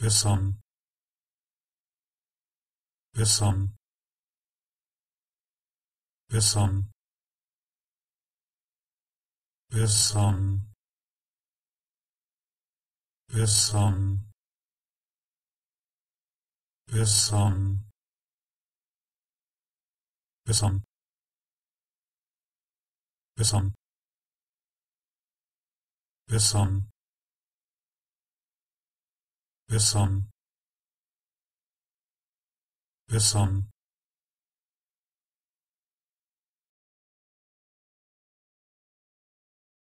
person person person person person person person person person بسم بسم